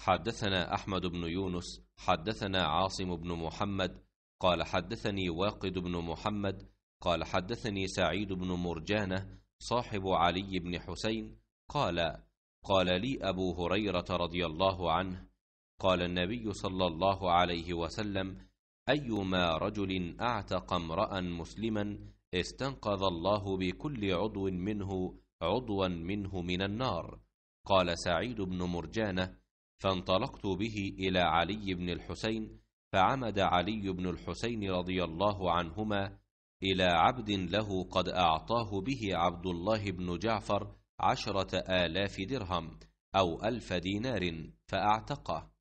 حدثنا احمد بن يونس حدثنا عاصم بن محمد قال حدثني واقد بن محمد قال حدثني سعيد بن مرجانه صاحب علي بن حسين قال قال لي ابو هريره رضي الله عنه قال النبي صلى الله عليه وسلم ايما رجل اعتق امرا مسلما استنقذ الله بكل عضو منه عضوا منه من النار قال سعيد بن مرجانه فانطلقت به إلى علي بن الحسين فعمد علي بن الحسين رضي الله عنهما إلى عبد له قد أعطاه به عبد الله بن جعفر عشرة آلاف درهم أو ألف دينار فأعتقه